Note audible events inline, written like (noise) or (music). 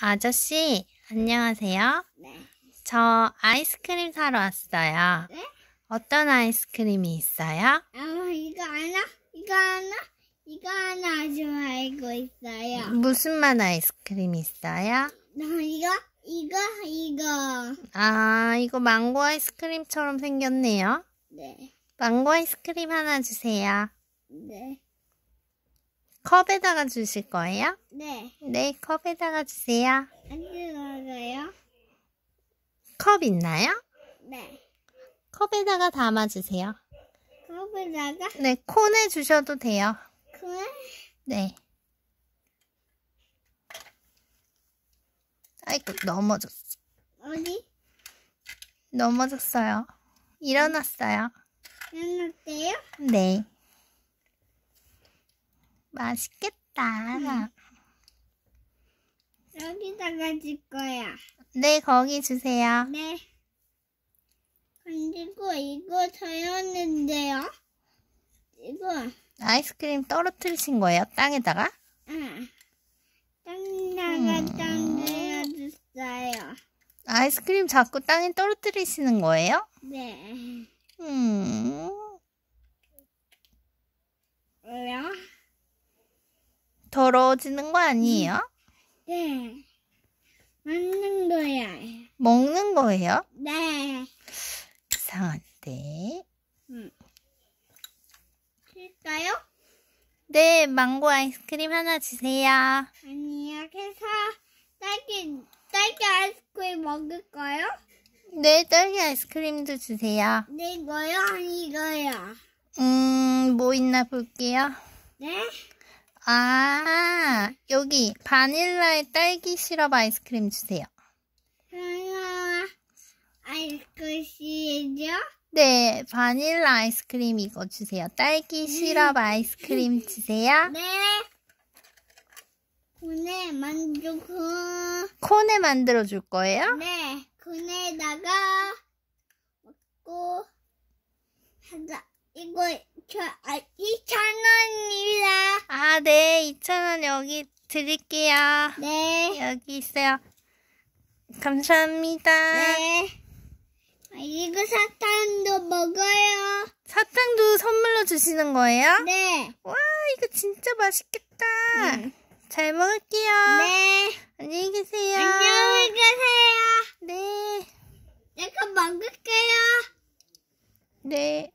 앉아. 저씨 안녕하세요. 네. 저 아이스크림 사러 왔어요. 네? 어떤 아이스크림이 있어요? 아 이거 하나, 이거 하나, 이거 하나 아 알고 있어요. 무슨 맛 아이스크림 있어요? 나 이거, 이거, 이거. 아, 이거 망고 아이스크림처럼 생겼네요. 네. 망고 아이스크림 하나 주세요. 네. 컵에다가 주실 거예요? 네. 네, 컵에다가 주세요. 안 들어가요? 컵 있나요? 네. 컵에다가 담아주세요. 컵에다가? 네, 콘에 주셔도 돼요. 콘에? 네. 아이고, 넘어졌어. 어디? 넘어졌어요. 일어났어요. 일어났대요? 네. 맛있겠다. 응. 음. 여기다가 줄 거야. 네, 거기 주세요. 네. 그리고 이거 저였는데요. 이거. 아이스크림 떨어뜨리신 거예요? 땅에다가? 응. 땅에다가 음... 떨어졌어요. 아이스크림 자꾸 땅에 떨어뜨리시는 거예요? 네. 더러워지는 거 아니에요? 네. 먹는 거예요. 먹는 거예요? 네. 이상한데. 음. 칠까요? 네, 망고 아이스크림 하나 주세요. 아니요, 그래서 딸기, 딸기 아이스크림 먹을까요? 네, 딸기 아이스크림도 주세요. 네, 이거요? 아니, 이거요? 음, 뭐 있나 볼게요. 네? 아, 여기 바닐라의 딸기 시럽 아이스크림 주세요. 바닐라 아이스크림이죠? 네, 바닐라 아이스크림 이거 주세요. 딸기 네. 시럽 아이스크림 주세요. (laughs) 네. 코네 만족어 코네 만들어 줄 거예요? 네. 코네에다가 먹고 하자. 이거 저0 0 아, 0 원입니다. 아, 네. 2 0 0 0원 여기 드릴게요. 네. 여기 있어요. 감사합니다. 네. 아, 이거 사탕도 먹어요. 사탕도 선물로 주시는 거예요? 네. 와, 이거 진짜 맛있겠다. 음. 잘 먹을게요. 네. 안녕히 계세요. 안녕히 계세요. 네. 내가 먹을게요. 네.